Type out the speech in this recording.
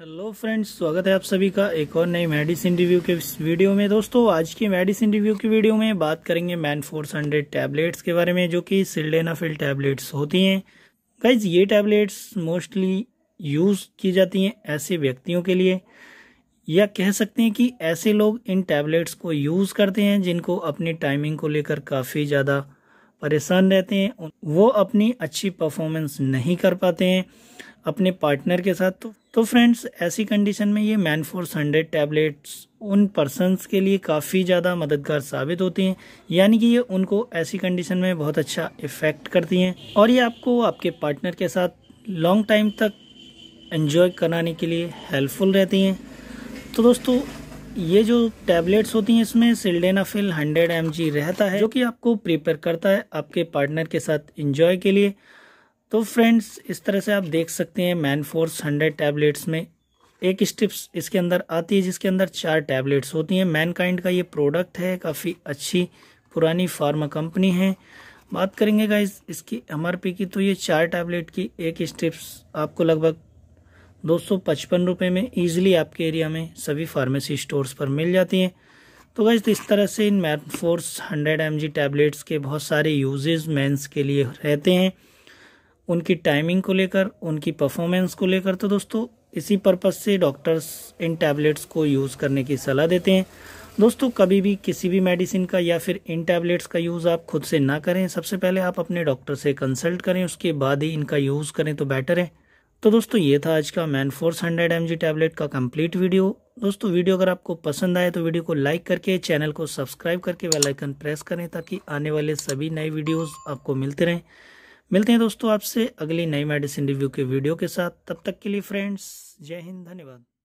hello friends स्वागत है आप सभी का एक और नई मेडिसिन रिव्यू के इस वीडियो में दोस्तों आज की मेडिसिन रिव्यू की वीडियो में बात करेंगे मैन फोर्स हंड्रेड टैबलेट्स के बारे में जो कि सिल्डेनाफिल टैबलेट्स होती हैं गाइज ये टैबलेट्स मोस्टली यूज़ की जाती हैं ऐसे व्यक्तियों के लिए या कह सकते हैं कि ऐसे लोग इन टैबलेट्स को यूज़ करते हैं जिनको अपनी टाइमिंग को लेकर काफ़ी ज़्यादा परेशान रहते हैं वो अपनी अच्छी परफॉर्मेंस नहीं कर पाते हैं अपने पार्टनर के साथ तो तो फ्रेंड्स ऐसी कंडीशन में ये मैन फोर्स हंड्रेड टैबलेट्स उन पर्सनस के लिए काफ़ी ज़्यादा मददगार साबित होती हैं यानी कि ये उनको ऐसी कंडीशन में बहुत अच्छा इफ़ेक्ट करती हैं और ये आपको आपके पार्टनर के साथ लॉन्ग टाइम तक एंजॉय कराने के लिए हेल्पफुल रहती हैं तो दोस्तों ये जो टैबलेट्स होती हैं इसमें सिल्डेनाफिल 100 एम रहता है जो कि आपको प्रिपेयर करता है आपके पार्टनर के साथ इंजॉय के लिए तो फ्रेंड्स इस तरह से आप देख सकते हैं मैन फोर्स हंड्रेड टैबलेट्स में एक स्ट्रिप्स इसके अंदर आती है जिसके अंदर चार टैबलेट्स होती हैं मैनकाइंड का ये प्रोडक्ट है काफ़ी अच्छी पुरानी फार्मा कंपनी है बात करेंगे गाइज इसकी एम की तो ये चार टैबलेट की एक स्ट्रिप्स आपको लगभग दो सौ पचपन रुपये में ईजिली आपके एरिया में सभी फार्मेसी स्टोर्स पर मिल जाती हैं तो गैस इस तरह से इन मैथ हंड्रेड एम जी टैबलेट्स के बहुत सारे यूजेज मेंस के लिए रहते हैं उनकी टाइमिंग को लेकर उनकी परफॉर्मेंस को लेकर तो दोस्तों इसी पर्पज़ से डॉक्टर्स इन टैबलेट्स को यूज़ करने की सलाह देते हैं दोस्तों कभी भी किसी भी मेडिसिन का या फिर इन टैबलेट्स का यूज़ आप खुद से ना करें सबसे पहले आप अपने डॉक्टर से कंसल्ट करें उसके बाद ही इनका यूज़ करें तो बेटर है तो दोस्तों ये था आज का Manforce hundred M G tablet का कंप्लीट वीडियो दोस्तों वीडियो अगर आपको पसंद आए तो वीडियो को लाइक करके चैनल को सब्सक्राइब करके वेल आइकन प्रेस करें ताकि आने वाले सभी नए वीडियोस आपको मिलते रहें मिलते हैं दोस्तों आपसे अगली नई मेडिसिन रिव्यू के वीडियो के साथ तब तक के लिए फ्रेंड्स जय हिंद धन्यवाद